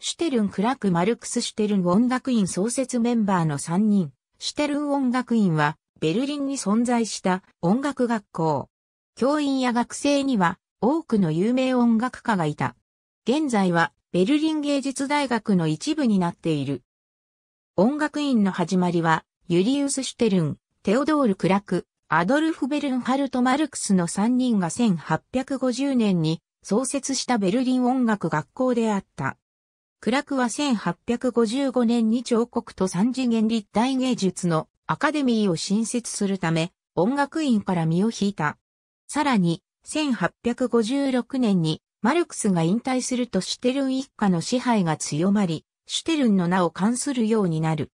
シュテルン・クラク・マルクス・シュテルン音楽院創設メンバーの3人、シュテルン音楽院は、ベルリンに存在した音楽学校。教員や学生には、多くの有名音楽家がいた。現在は、ベルリン芸術大学の一部になっている。音楽院の始まりは、ユリウス・シュテルン、テオドール・クラク、アドルフ・ベルンハルト・マルクスの3人が1850年に創設したベルリン音楽学校であった。クラクは1855年に彫刻と三次元立体芸術のアカデミーを新設するため、音楽院から身を引いた。さらに、1856年にマルクスが引退するとシュテルン一家の支配が強まり、シュテルンの名を冠するようになる。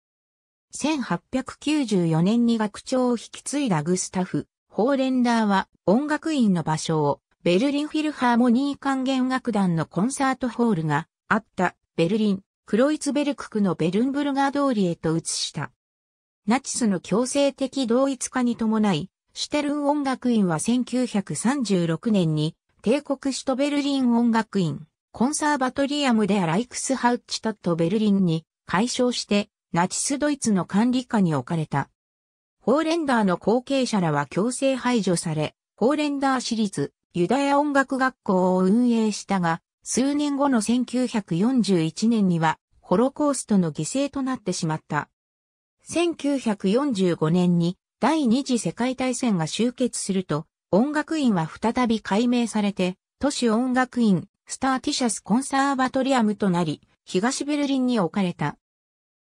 1894年に学長を引き継いだグスタフ・ホーレンダーは音楽院の場所をベルリンフィルハーモニー管弦楽団のコンサートホールがあったベルリン、クロイツベルク区のベルンブルガー通りへと移した。ナチスの強制的同一化に伴い、シュテルン音楽院は1936年に帝国首都ベルリン音楽院、コンサーバトリアムでアライクスハウチタットベルリンに解消してナチスドイツの管理下に置かれた。ホーレンダーの後継者らは強制排除され、ホーレンダー私立ユダヤ音楽学校を運営したが、数年後の1941年には、ホロコーストの犠牲となってしまった。1945年に第二次世界大戦が終結すると、音楽院は再び改名されて、都市音楽院、スターティシャスコンサーバトリアムとなり、東ベルリンに置かれた。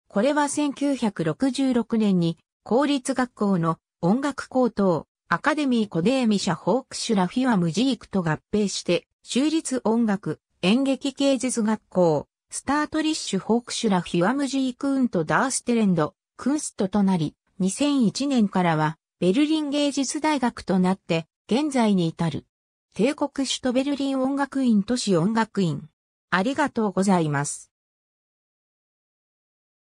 これは1966年に、公立学校の音楽高等、アカデミーコデーミシャ・ホークシュ・ラフィアムジークと合併して、州立音楽演劇芸術学校、スタートリッシュホークシュラヒワムジークーンとダーステレンド、クンストとなり、2001年からはベルリン芸術大学となって、現在に至る。帝国首都ベルリン音楽院都市音楽院。ありがとうございます。